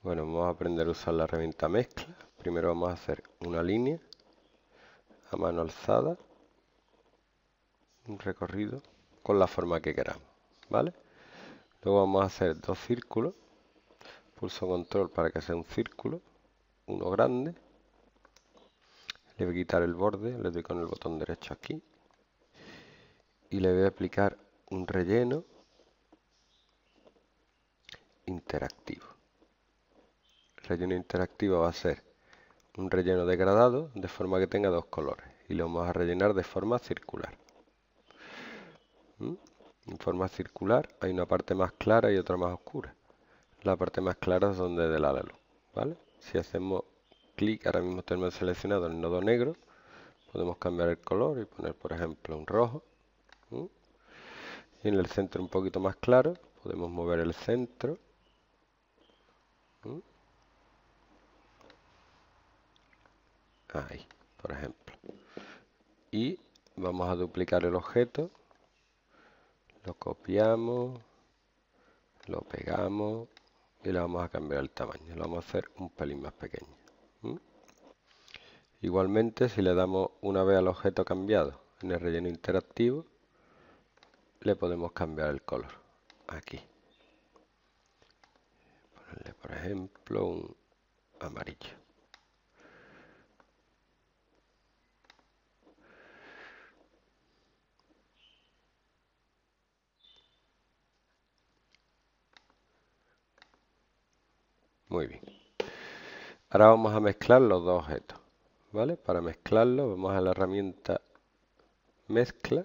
Bueno, vamos a aprender a usar la herramienta mezcla. Primero vamos a hacer una línea a mano alzada, un recorrido con la forma que queramos, ¿vale? Luego vamos a hacer dos círculos, pulso control para que sea un círculo, uno grande, le voy a quitar el borde, le doy con el botón derecho aquí y le voy a aplicar un relleno interactivo relleno interactivo va a ser un relleno degradado de forma que tenga dos colores y lo vamos a rellenar de forma circular. ¿Mm? En forma circular hay una parte más clara y otra más oscura. La parte más clara es donde de la luz. ¿vale? Si hacemos clic, ahora mismo tenemos seleccionado el nodo negro, podemos cambiar el color y poner por ejemplo un rojo. ¿Mm? Y en el centro un poquito más claro, podemos mover el centro. ¿Mm? ahí, por ejemplo. Y vamos a duplicar el objeto, lo copiamos, lo pegamos y le vamos a cambiar el tamaño, lo vamos a hacer un pelín más pequeño. Igualmente, si le damos una vez al objeto cambiado en el relleno interactivo, le podemos cambiar el color aquí. por ejemplo, un amarillo. Muy bien. Ahora vamos a mezclar los dos objetos. ¿Vale? Para mezclarlo vamos a la herramienta mezcla,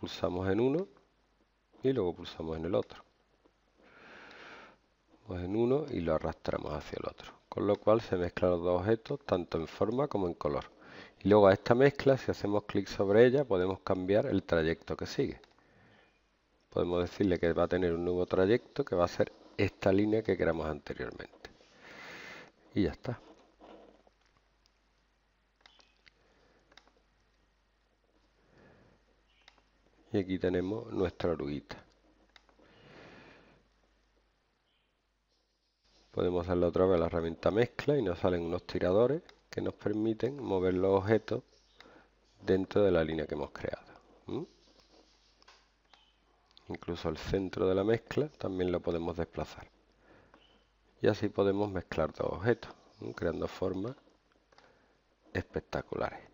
pulsamos en uno y luego pulsamos en el otro. en uno y lo arrastramos hacia el otro. Con lo cual se mezclan los dos objetos tanto en forma como en color. Y luego a esta mezcla, si hacemos clic sobre ella, podemos cambiar el trayecto que sigue. Podemos decirle que va a tener un nuevo trayecto que va a ser esta línea que creamos anteriormente. Y ya está. Y aquí tenemos nuestra oruguita. Podemos darle otra vez la herramienta mezcla y nos salen unos tiradores que nos permiten mover los objetos dentro de la línea que hemos creado incluso el centro de la mezcla también lo podemos desplazar y así podemos mezclar dos objetos creando formas espectaculares